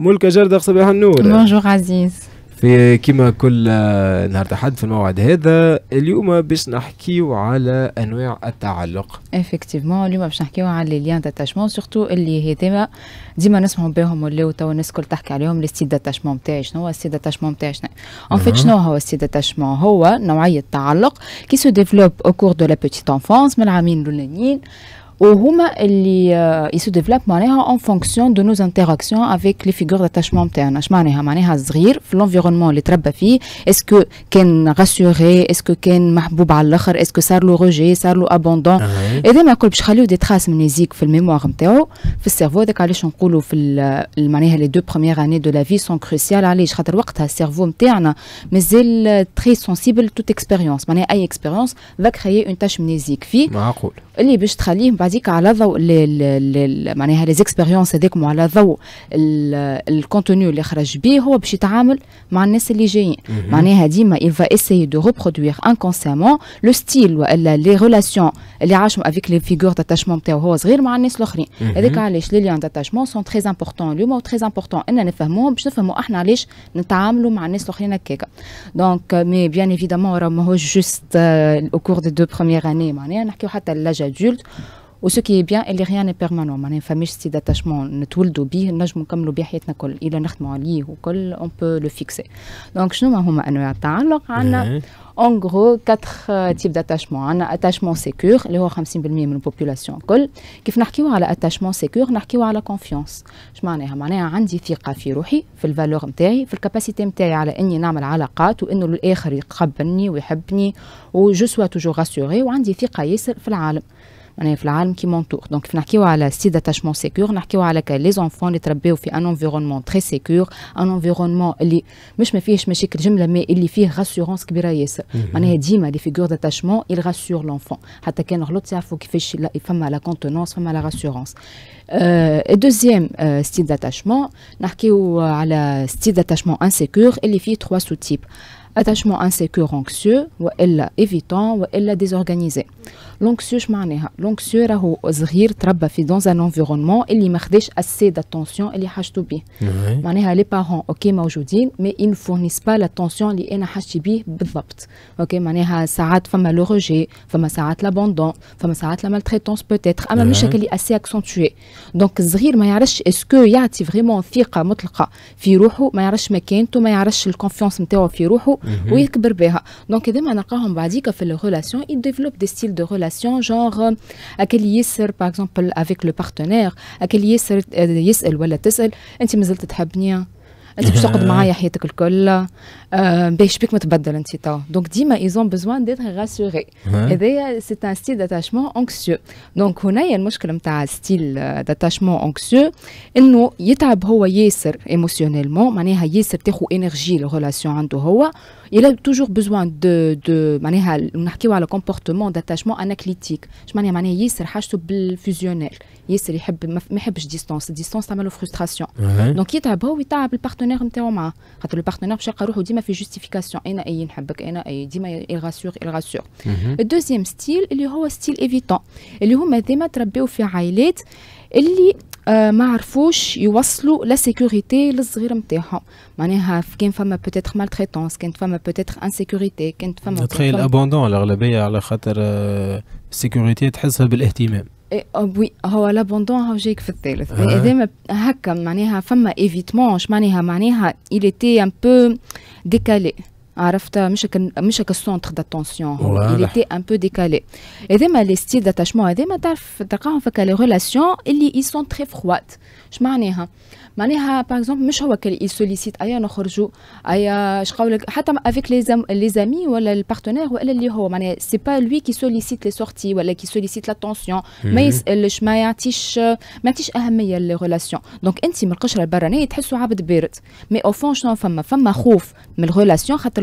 ملكة جردة صباح النور بونجور عزيز في كما كل نهار تحد في الموعد هذا اليوم باش نحكيو على انواع التعلق افكتيفمون اليوم باش نحكيو على لي ليان داتاشمون سورتو اللي هذيما ديما نسمعوا بهم ولاو تو الناس الكل تحكي عليهم لي ستيل داتاشمون تاعي شنو هو الستيل داتاشمون تاعي شنو ان فيت شنو هو الستيل داتاشمون هو نوعيه تعلق كي سو ديفلوب او كور دو لا بيتيت انفونس من العامين الاولانيين It euh, ils se développent en fonction de nos interactions avec les figures d'attachement que nous avons. C'est-à-dire, l'environnement les très bien. est-ce qu'il est rassuré Est-ce que est amoureux Est-ce qu'il est ce des mémoire, cerveau. les deux premières années de la vie sont cruciales. très sensible à toute expérience. expérience va créer une tâche mnésique هذيك على ضوء معناها لي زيكسبيريونس هذيكم وعلى ضوء الكونتوني اللي خرج به هو باش يتعامل مع الناس اللي جايين معناها ديما il va essayer de reproduire inconsciemment le style والا لي ريلاسيون اللي عاشهم افيك لي فيغور داتاشمون نتاعو هو صغير مع الناس الاخرين هذاك علاش لي ليان داتاشمون سون تري امبورطون لو مو تري امبورطون ان نفهموهم باش نفهموا احنا علاش نتعاملوا مع الناس الاخرين هكاك دونك مي بيان ماهوش جوست او كور دي دو بروميير اني معناها نحكيو حتى لاج ادولت وسو كي بيان اللي غيان بيرمانون معناها فماش سي داتاشمون نتولدوا بيه نجمو نكملوا بيه حياتنا كل الا نخدموا عليه وكل اون بو لو فيكسي دونك شنو هما انواع التعلق عندنا اون غرو كاتر تيب داتاشمون عندنا اتاشمون سيكور اللي هو 50% من البوبولاسيون الكل كيف نحكيو على اتاشمون سيكور نحكيو على كونفيونس اش معناها معناها عندي ثقه في روحي في الفالور نتاعي في الكاباسيتي نتاعي على اني نعمل علاقات وانه الاخر يقبلني ويحبني وجو سوا توجور راسوري وعندي ثقه ياسر في العالم معناها في العالم كي مونتور دونك نحكيو على سي داتاشمون سيكور نحكيو على لي زونفون اللي تربيو في ان انفيرونمون تري سيكور ان انفيرونمون اللي مش ما مشاكل جمله مي فيه كبيره ياسر معناها ديما فيغور داتاشمون il rassure l'enfant حتى كان غلط يعرفوا كيفاش فما لا كونتونونس فما لا غاسورونس دوزيام ستيل داتاشمون نحكيو على d'attachement داتاشمون انسيكور اللي فيه trois sous-types. attachement insécure anxieux ou évitant ou désorganisé لونكسيو اش معناها لونكسيو راهو صغير تربى في دون ان انفيرونمون اللي ما خداش اسي داتونسيون اللي حاجته بيه معناها لي بارون اوكي موجودين مي ان فورنيس با لاتونسيون اللي انا حاجتي بيه بالضبط اوكي معناها ساعات فما لو روجي فما ساعات لابوندون فما ساعات لا مالتريتونس بوتيتر اما مش هكا اللي اسي اكسونتوي دونك الصغير ما يعرفش اسكو يعطي فريمون ثقه مطلقه في روحه ما يعرفش مكانته ما يعرفش الكونفيونس نتاعو في روحه ويكبر بها دونك اذا ما نلقاهم بعديك في ريلاسيون يديفلوب دي ستيل دو ريلاسيون relation genre euh, اكل يسر باغ اكزومبل افيك لو بارتنير اكل يسر آه، يسال ولا تسال انت مازلت تحبني انت باش تقعد معايا حياتك الكل Euh, ben, je Donc, ils ont besoin d'être rassurés. c'est un style d'attachement anxieux. Donc, on a un style d'attachement anxieux. il y a euh, émotionnellement. énergie, relation il a toujours besoin de, de, de le comportement d'attachement anaclitique. Je dire, Il distance. Distance, ça frustration. Donc, il est partenaire. Le partenaire, في جوستيفيكاسيون انا اي نحبك انا اي ديما الغاسور الغاسور الدوزيام ستيل اللي هو ستيل ايفيتون اللي هما ديما تربيو في عائلات اللي آه، ما عرفوش يوصلوا لا سيكوريتي للصغير نتاعهم معناها كان فما بوتيتر مال تريتونس كانت فما بوتيتر انسيكوريتي كانت فما تخيل ابوندون الاغلبيه على خاطر السيكوريتي آه، تحسها بالاهتمام Oui, l'abandon Et il était un peu décalé. كن مش مشك السونتر داتونسيون اللي تي ان بو ديكالي اذا ما لي ستيل داتاشمون ما تعرف تلقاهم فكا لي ريلاسيون اللي اي سون تري فروات اش معناها معناها باغ اكزومبل مش هو كي يسوليسيت ايا نخرجوا ايا اش قولك حتى افيك لي زام لي زامي ولا البارتنير ولا اللي هو معناها سي با لوي كي سوليسيت لي سورتي ولا كي سوليسيت لاتونسيون ما يسالش ما يعطيش ما يعطيش اهميه لي ريلاسيون دونك انت من القشره البرانيه تحسوا عبد بارد مي او فون شنو فما فما خوف من الريلاسيون خاطر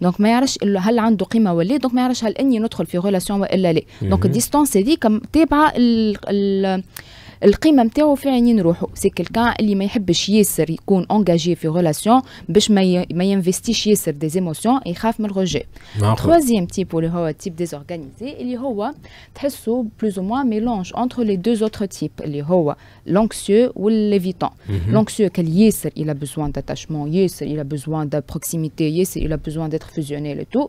دونك ما يعرفش هل عنده قيمه ولا دونك ما يعرفش هل اني ندخل في غولاسيون والا لا دونك الديستانس هذيك تابعه Le quin mantèr c'est quelqu'un li ma habbe chier sur, engagé fi relation, habbe ma investi chier des émotions, h'chaf mal rejet. Troisième type pour le type désorganisé, li roua plus ou moins mélange entre les deux autres types, li roua anxieux ou l'évitant mhm. Anxieux quel y Il a besoin d'attachement, y il a besoin de' proximité est il a besoin d'être fusionné le tout.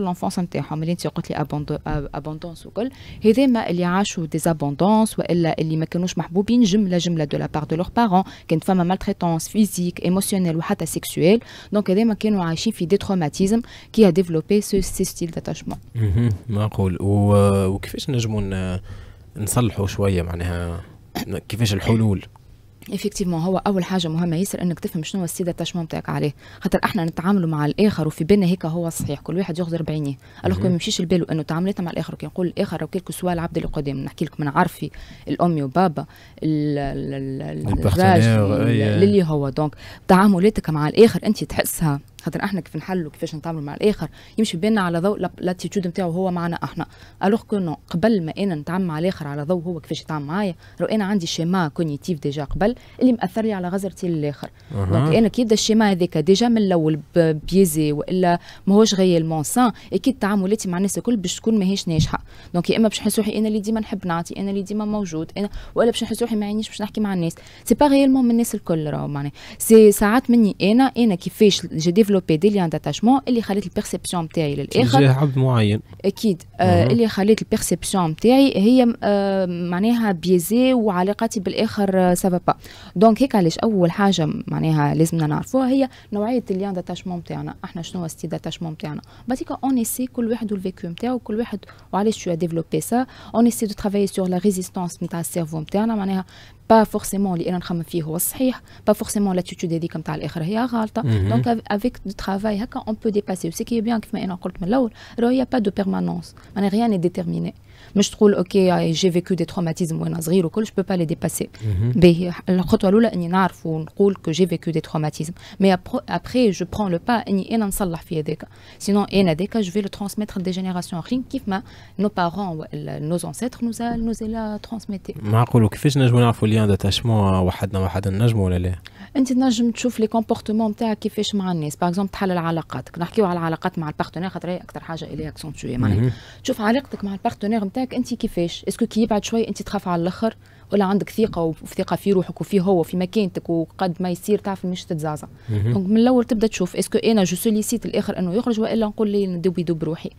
في لونفونس نتاعهم اللي انت قلت لي ابوندونس وكل هذوما اللي عاشوا ديزابوندونس والا اللي ما كانوش محبوبين جمله جمله دو لابار دو لوغ بارون كانت فما مالتريتونس فيزيك ايموسيونيل وحتى سيكسويل دونك هذوما كانوا عايشين في دي تروماتيزم كي ديفلوبي سو ستيل داتاشمون معقول وكيفاش نجموا نصلحوا شويه معناها كيفاش الحلول ايفيكتيفمون هو اول حاجه مهمه ياسر انك تفهم شنو السيده التشمون نتاعك عليه خاطر احنا نتعاملوا مع الاخر وفي بالنا هيك هو الصحيح كل واحد يخزر بعينيه الوغ ما يمشيش لباله انه تعاملات مع الاخر كي نقول الاخر وكيلك سوا العبد اللي قدام نحكي لكم من عرفي الامي وبابا الراجل للي هو دونك تعاملاتك مع الاخر انت تحسها خاطر احنا كيف نحلوا كيفاش نتعاملوا مع الاخر يمشي بينا على ضوء لاتيتود نتاعو هو معنا احنا الوغ كو نو قبل ما انا نتعامل مع الاخر على ضوء هو كيفاش يتعامل معايا لو انا عندي شيما كونيتيف ديجا قبل اللي مأثر لي على غزرتي للاخر دونك انا كي يبدا الشيما هذاك ديجا من الاول بيزي والا ماهوش مون سان اكيد تعاملاتي مع الناس الكل باش تكون ماهيش ناجحه دونك يا اما باش نحس روحي انا اللي ديما نحب نعطي انا اللي ديما موجود انا والا باش نحس روحي ما عينيش باش نحكي مع الناس سي با غيالمون من الناس الكل راهو معناها سي ساعات مني انا انا كيفاش جديف ديفلوبي دي ليان داتاشمون اللي خليت البيرسيبسيون نتاعي للاخر تجاه عبد معين اكيد mhm. آه اللي خليت البيرسيبسيون نتاعي هي آه معناها بيزي وعلاقاتي بالاخر سافا با دونك هيك علاش اول حاجه معناها لازمنا نعرفوها هي نوعيه ليان داتاشمون نتاعنا احنا شنو هو ستي داتاشمون نتاعنا بعديكا اون ايسي كل واحد والفيكو نتاعو كل واحد وعلاش شو ديفلوبي سا اون ايسي دو ترافاي سور لا ريزيستونس نتاع السيرفو نتاعنا معناها pas forcément làana khammem fi houwa sahih pas forcément l'attitude d'édicam ta l'ikhra hiya ghalta mhm. donc avec du travail haka on peut dépasser ce qui est bien comme j'ai dit من الاول ro ya pas de permanence rien n'est déterminé مش تقول اوكي جي فيكو دي تروماتيزم وانا صغير وكل جو با لي ديباسي باهي الخطوه الاولى اني نعرف ونقول كو جي فيكو دي تروماتيزم مي ابخي جو برون لو با اني انا نصلح في هذاك سينون انا هذاك جو في لو ترونسميتر دي جينيراسيون اخرين كيف ما نو بارون ولا نو زونسيتر نوز نوز لا ترانسميتي معقول وكيفاش نجمو نعرفوا ليان داتاشمون وحدنا وحدنا نجمو ولا لا؟ انت تنجم تشوف لي كومبورتمون نتاعك كيفاش مع الناس باغ اكزومبل تحلل علاقاتك نحكيو على العلاقات مع البارتنير خاطر هي اكثر حاجه اللي اكسونتوي معناها تشوف علاقتك مع البارتنير نتاعك انت كيفاش اسكو كي يبعد شوي انت تخاف على الاخر ولا عندك ثقه وثقه في روحك وفي هو في مكانتك وقد ما يصير تعرف مش تتزعزع دونك من الاول تبدا تشوف اسكو انا جو سوليسيت الاخر انه يخرج والا نقول لي ندوب يدوب روحي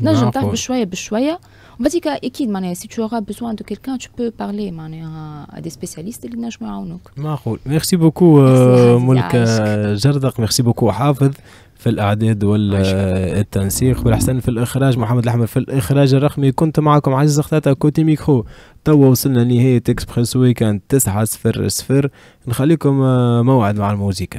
تنجم نعم، تعرف بشويه بشويه وبعديك اكيد معناها سي تو auras besoin دو كيلكان تو بو بارلي معناها دي سبيسياليست اللي نجموا يعاونوك معقول ميرسي بوكو ملك آه، جردق ميرسي بوكو حافظ في الاعداد والتنسيق بالحسن في الاخراج محمد الاحمر في الاخراج الرقمي كنت معكم عزيز خطاطة كوتي ميكرو توا وصلنا لنهاية اكسبريس ويكاند 9 صفر صفر نخليكم آه، موعد مع الموسيقى